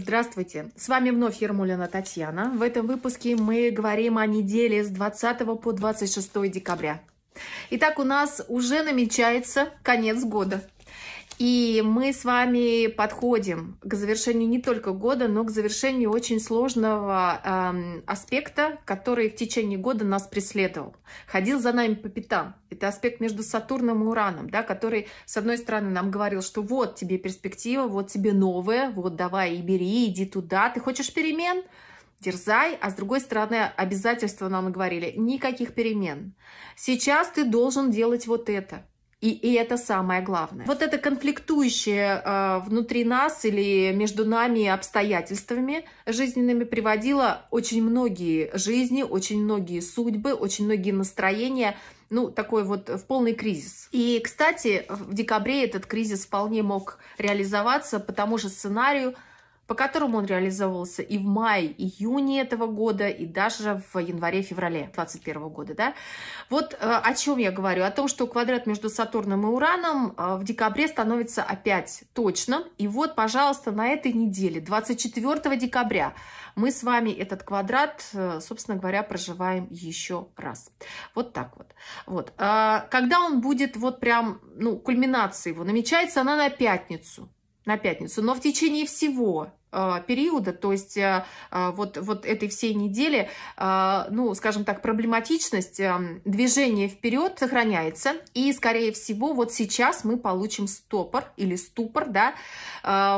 Здравствуйте! С вами вновь Ермолина Татьяна. В этом выпуске мы говорим о неделе с 20 по 26 декабря. Итак, у нас уже намечается конец года. И мы с вами подходим к завершению не только года, но к завершению очень сложного эм, аспекта, который в течение года нас преследовал, ходил за нами по пятам. Это аспект между Сатурном и Ураном, да, который, с одной стороны, нам говорил, что вот тебе перспектива, вот тебе новое, вот давай и бери, иди туда, ты хочешь перемен? дерзай, а с другой стороны обязательства нам говорили, никаких перемен. Сейчас ты должен делать вот это. И, и это самое главное. Вот это конфликтующее э, внутри нас или между нами обстоятельствами жизненными приводило очень многие жизни, очень многие судьбы, очень многие настроения ну, такой вот в полный кризис. И, кстати, в декабре этот кризис вполне мог реализоваться по тому же сценарию – по которому он реализовывался и в мае-июне этого года, и даже в январе-феврале 2021 года. Да? Вот э, о чем я говорю? О том, что квадрат между Сатурном и Ураном э, в декабре становится опять точным. И вот, пожалуйста, на этой неделе, 24 декабря, мы с вами этот квадрат, э, собственно говоря, проживаем еще раз. Вот так вот. вот. А когда он будет вот прям, ну, кульминация его, намечается она на пятницу на пятницу. Но в течение всего э, периода, то есть э, э, вот, вот этой всей недели, ну, скажем так, проблематичность эм, движения вперед сохраняется, и, скорее всего, вот сейчас мы получим стопор или ступор, да,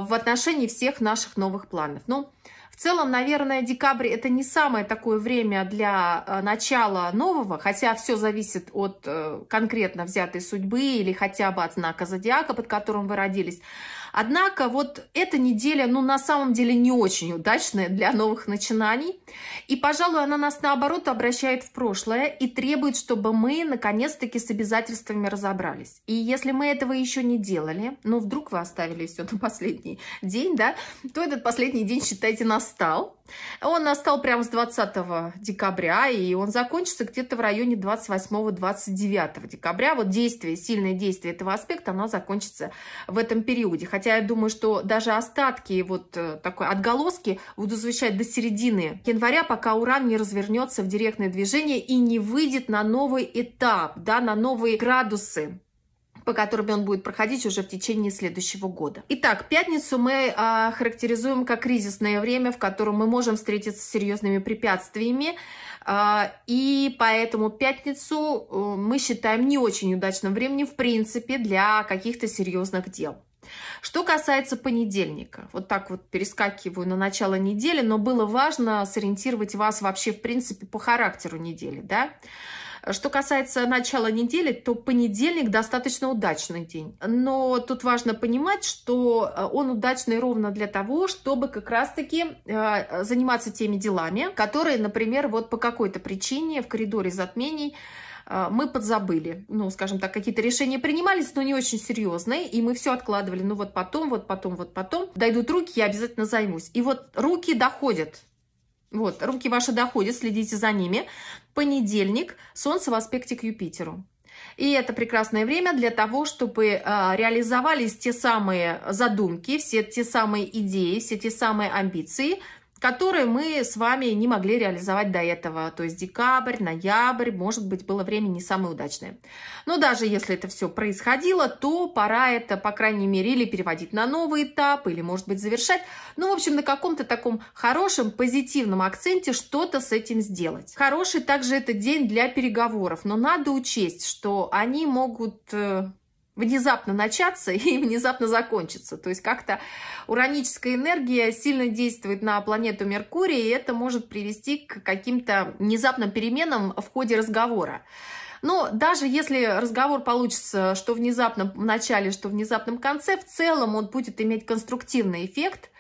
в отношении всех наших новых планов. Ну, в целом, наверное, декабрь это не самое такое время для начала нового, хотя все зависит от конкретно взятой судьбы или хотя бы от знака зодиака, под которым вы родились. Однако вот эта неделя, ну, на самом деле не очень удачная для новых начинаний. И, пожалуй, она нас, наоборот, обращает в прошлое и требует, чтобы мы, наконец-таки, с обязательствами разобрались. И если мы этого еще не делали, ну, вдруг вы оставили все на последний день, да, то этот последний день, считайте, настал. Он настал прямо с 20 декабря, и он закончится где-то в районе 28-29 декабря. Вот действие, сильное действие этого аспекта, оно закончится в этом периоде. Хотя я думаю, что даже остатки, вот э, такой отголоски будут звучать до середины января, пока уран не развернется в директное движение и не выйдет на новый этап, да, на новые градусы по которым он будет проходить уже в течение следующего года. Итак, пятницу мы а, характеризуем как кризисное время, в котором мы можем встретиться с серьезными препятствиями, а, и поэтому пятницу э, мы считаем не очень удачным временем, в принципе, для каких-то серьезных дел. Что касается понедельника, вот так вот перескакиваю на начало недели, но было важно сориентировать вас вообще, в принципе, по характеру недели, да? Что касается начала недели, то понедельник достаточно удачный день. Но тут важно понимать, что э, он удачный ровно для того, чтобы как раз-таки э, заниматься теми делами, которые, например, вот по какой-то причине в коридоре затмений а, мы подзабыли, ну, скажем так, какие-то решения принимались, но не очень серьезные, и мы все откладывали, ну, вот потом, вот потом, вот потом, дойдут руки, я обязательно займусь. И вот руки доходят, вот, руки ваши доходят, следите за ними. Понедельник, Солнце в аспекте к Юпитеру. И это прекрасное время для того, чтобы а, реализовались те самые задумки, все те самые идеи, все те самые амбиции – которые мы с вами не могли реализовать до этого. То есть декабрь, ноябрь, может быть, было время не самое удачное. Но даже если это все происходило, то пора это, по крайней мере, или переводить на новый этап, или, может быть, завершать. Ну, в общем, на каком-то таком хорошем, позитивном акценте что-то с этим сделать. Хороший также это день для переговоров, но надо учесть, что они могут э, внезапно начаться и внезапно закончиться. То есть как-то ураническая энергия сильно действует на планету Меркурий, и это может привести к каким-то внезапным переменам в ходе разговора. Но даже если разговор получится, что внезапно в начале, что в внезапном конце, в целом он будет иметь конструктивный эффект –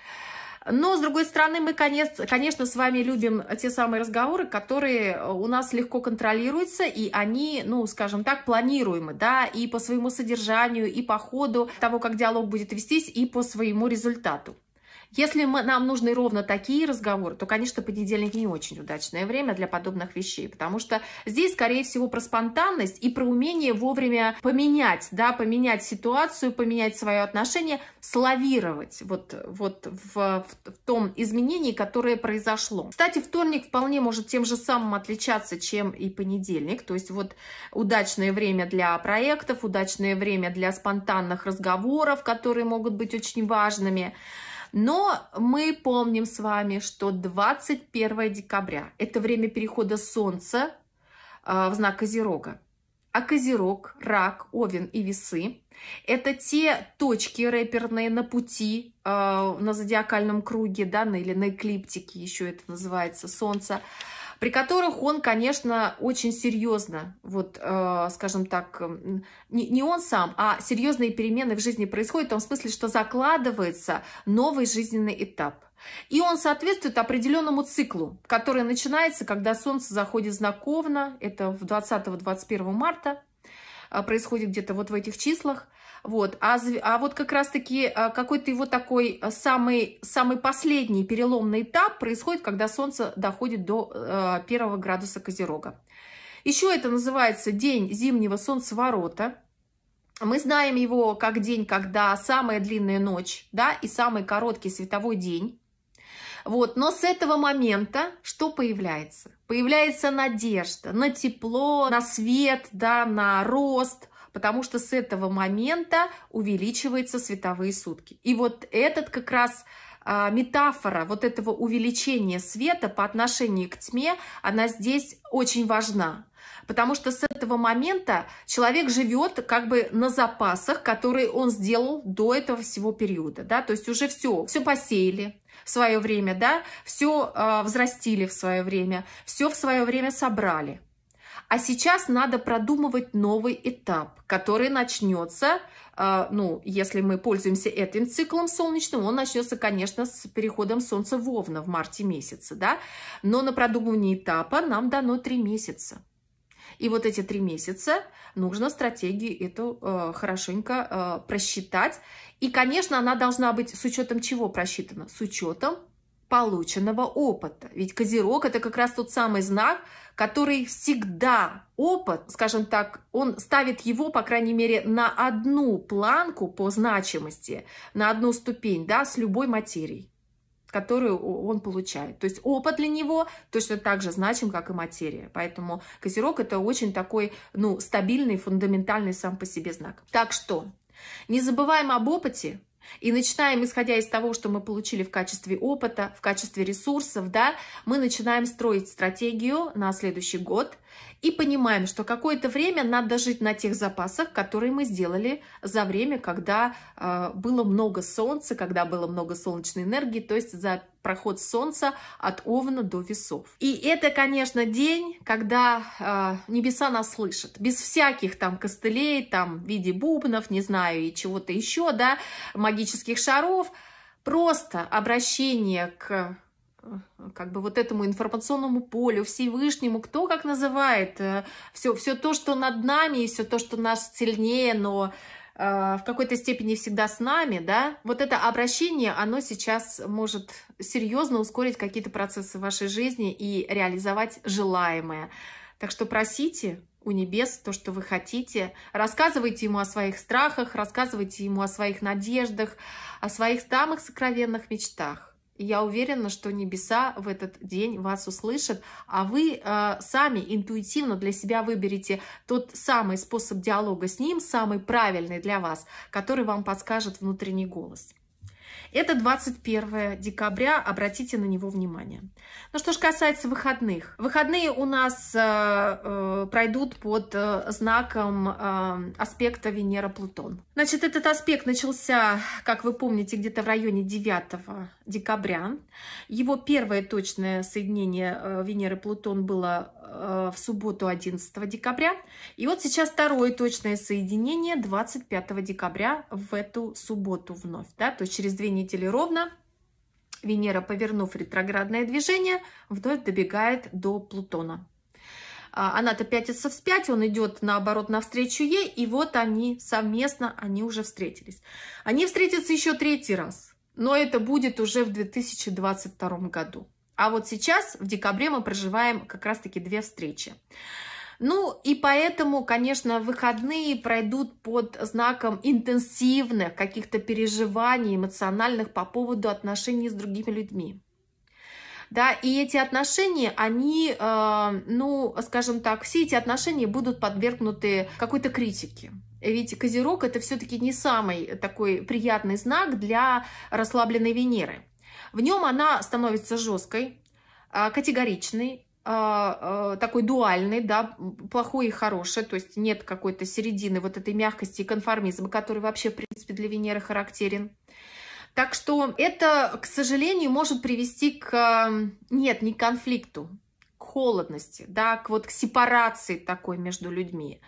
но, с другой стороны, мы, конечно, с вами любим те самые разговоры, которые э, у нас легко контролируются, и они, ну, скажем так, планируемы, да, и по своему содержанию, и по ходу того, как диалог будет вестись, и по своему результату. Если мы, нам нужны ровно такие разговоры, то, конечно, понедельник не очень удачное время для подобных вещей, потому что здесь, скорее всего, про спонтанность и про умение вовремя поменять, да, поменять ситуацию, поменять свое отношение, славировать вот, вот в, в, в том изменении, которое произошло. Кстати, вторник вполне может тем же самым отличаться, чем и понедельник, то есть вот удачное время для проектов, удачное время для спонтанных разговоров, которые могут быть очень важными. Но мы помним с вами, что 21 декабря – это время перехода Солнца а, в знак Козерога. А Козерог, Рак, Овен и Весы – это те точки рэперные на пути, а, на зодиакальном круге, да, или на эклиптике еще это называется, Солнца, при которых он, конечно, очень серьезно, вот, э, скажем так, эм, не, не он сам, а серьезные перемены в жизни происходят в том смысле, что закладывается новый жизненный этап. И он соответствует определенному циклу, который начинается, когда Солнце заходит знаковно, это в 20-21 марта, э, происходит где-то вот в этих числах – вот. А, а вот как раз-таки а, какой-то его такой а, самый, самый последний переломный этап происходит, когда Солнце доходит до э, первого градуса Козерога. Еще это называется день зимнего солнцеворота. Мы знаем его как день, когда самая длинная ночь да, и самый короткий световой день. Вот. Но с этого момента что появляется? Появляется надежда на тепло, на свет, да, на рост, потому что с этого момента увеличиваются световые сутки. И вот этот как раз а, метафора вот этого увеличения света по отношению к тьме, она здесь очень важна. Потому что с этого момента человек живет как бы на запасах, которые он сделал до этого всего периода. Да? То есть уже все, все посеяли в свое время, да? все э, а, взрастили в свое время, все в свое время собрали. А сейчас надо продумывать новый этап, который начнется, э, ну, если мы пользуемся этим циклом солнечным, он начнется, конечно, с переходом Солнца в Овна в марте месяце, да, но на продумывание этапа нам дано три месяца. И вот эти три месяца нужно стратегию эту э, хорошенько э, просчитать. И, конечно, она должна быть с учетом чего просчитана? С учетом полученного опыта. Ведь Козерог это как раз тот самый знак, который всегда опыт, скажем так, он ставит его, по крайней мере, на одну планку по значимости, на одну ступень, да, с любой материей которую он получает. То есть опыт для него точно так же значим, как и материя. Поэтому Козерог это очень такой, ну, стабильный, фундаментальный сам по себе знак. Так что не забываем об опыте, и начинаем, исходя из того, что мы получили в качестве опыта, в качестве ресурсов, да, мы начинаем строить стратегию на следующий год, и понимаем, что какое-то время надо жить на тех запасах, которые мы сделали за время, когда э, было много солнца, когда было много солнечной энергии, то есть за проход солнца от Овна до Весов. И это, конечно, день, когда э, небеса нас слышат. Без всяких там костылей, там в виде бубнов, не знаю, и чего-то еще, да, магических шаров. Просто обращение к как бы вот этому информационному полю, Всевышнему, кто как называет, все, э, все то, что над нами, и все то, что нас сильнее, но э, в какой-то степени всегда с нами, да, вот это обращение, оно сейчас может серьезно ускорить какие-то процессы в вашей жизни и реализовать желаемое. Так что просите, у небес то, что вы хотите. Рассказывайте ему о своих страхах, рассказывайте ему о своих надеждах, о своих самых сокровенных мечтах я уверена, что небеса в этот день вас услышат, а вы э, сами интуитивно для себя выберете тот самый способ диалога с ним, самый правильный для вас, который вам подскажет внутренний голос. Это 21 декабря, обратите на него внимание. Ну что ж касается выходных. Выходные у нас э, э пройдут под э, знаком э, аспекта Венера-Плутон. Значит, этот аспект начался, как вы помните, где-то в районе 9 декабря. Его первое точное соединение э, Венеры-Плутон было Э, в субботу 11 декабря. И вот сейчас второе точное соединение 25 декабря в эту субботу вновь. Да? То есть через две недели ровно Венера, повернув ретроградное движение, вновь добегает до Плутона. А, она-то пятится вспять, он идет наоборот навстречу ей, и вот они совместно, они уже встретились. Они встретятся еще третий раз, но это будет уже в 2022 году. А вот сейчас, в декабре, мы проживаем как раз-таки две встречи. Ну и поэтому, конечно, выходные пройдут под знаком интенсивных каких-то переживаний эмоциональных по поводу отношений с другими людьми. Да, и эти отношения, они, э, ну, скажем так, все эти отношения будут подвергнуты какой-то критике. Ведь Козерог это все-таки не самый такой приятный знак для расслабленной Венеры. В нем она становится жесткой, а, категоричной, а, а, такой дуальной, да, плохой и хороший, то есть нет какой-то середины вот этой мягкости и конформизма, который вообще, в принципе, для Венеры характерен. Так что это, к сожалению, может привести к, нет, не к конфликту, к холодности, да, к вот к сепарации такой между людьми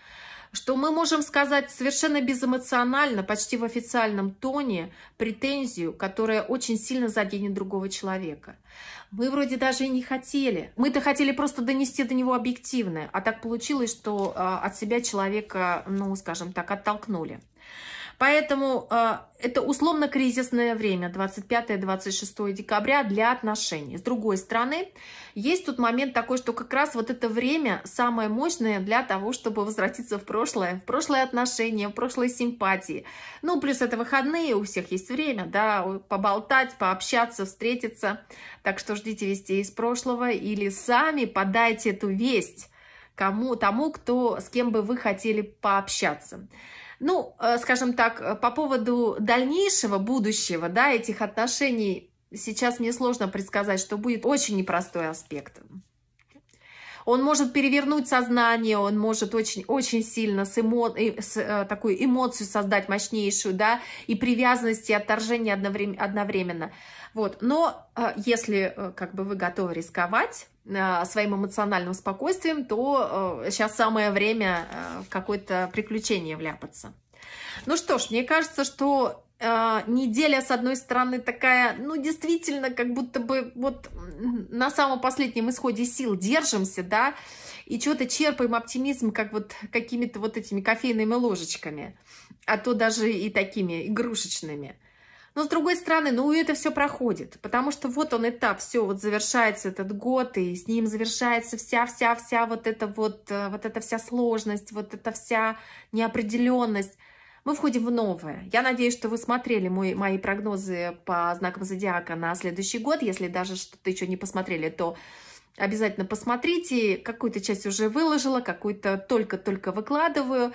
что мы можем сказать совершенно безэмоционально, почти в официальном тоне, претензию, которая очень сильно заденет другого человека. Мы вроде даже и не хотели. Мы-то хотели просто донести до него объективное, а так получилось, что а, от себя человека, ну, скажем так, оттолкнули. Поэтому э, это условно кризисное время, 25-26 декабря для отношений. С другой стороны, есть тут момент такой, что как раз вот это время самое мощное для того, чтобы возвратиться в прошлое, в прошлые отношения, в прошлые симпатии. Ну, плюс это выходные, у всех есть время, да, поболтать, пообщаться, встретиться. Так что ждите вестей из прошлого или сами подайте эту весть кому, тому, кто, с кем бы вы хотели пообщаться. Ну, э, скажем так, э, по поводу дальнейшего будущего, да, этих отношений, сейчас мне сложно предсказать, что будет очень непростой аспект. Он может перевернуть сознание, он может очень, очень сильно с, эмо... Э, с э, такую эмоцию создать мощнейшую, да, и привязанность, и отторжение одновременно. Вот. Но э, если э, как бы вы готовы рисковать, Э, своим эмоциональным спокойствием, то э, сейчас самое время в э, какое-то приключение вляпаться. Ну что ж, мне кажется, что неделя, с одной стороны, такая, ну, действительно, как будто бы вот на самом последнем исходе сил держимся, да, и что-то черпаем оптимизм, как вот какими-то вот этими кофейными ложечками, а то даже и такими игрушечными. Но с другой стороны, ну это все проходит, потому что вот он этап, все, вот завершается этот год, и с ним завершается вся-вся-вся вот эта вот, э, вот эта вся сложность, вот эта вся неопределенность. Мы входим в новое. Я надеюсь, что вы смотрели мой, мои прогнозы по знакам зодиака на следующий год. Если даже что-то еще не посмотрели, то обязательно посмотрите. Какую-то часть уже выложила, какую-то только-только выкладываю.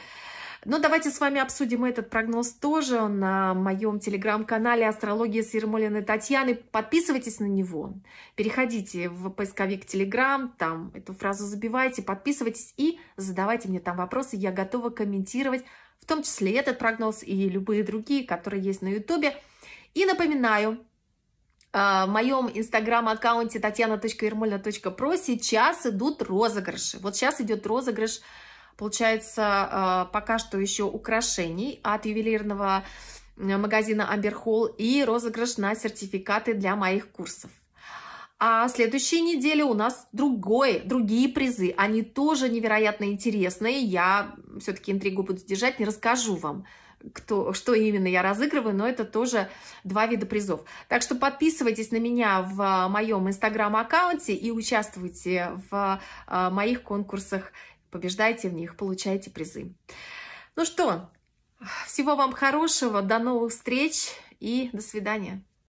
Но ну, давайте с вами обсудим этот прогноз тоже на моем телеграм-канале «Астрология с Ермолиной Татьяны». Подписывайтесь на него. Переходите в поисковик Телеграм, там эту фразу забивайте, подписывайтесь и задавайте мне там вопросы. Я готова комментировать, в том числе этот прогноз и любые другие, которые есть на Ютубе. И напоминаю, а, в моем инстаграм-аккаунте татьяна.ермольна.про сейчас идут розыгрыши. Вот сейчас идет розыгрыш получается, э, пока что еще украшений от ювелирного э, магазина Amber Hall и розыгрыш на сертификаты для моих курсов. А следующей неделе у нас другой, другие призы. Они тоже невероятно интересные. Я все-таки интригу буду держать, не расскажу вам, кто, что именно я разыгрываю, но это тоже два вида призов. Так что подписывайтесь на меня в моем инстаграм-аккаунте и участвуйте в э, моих конкурсах побеждайте в них, получайте призы. Ну что, всего вам хорошего, до новых встреч и до свидания.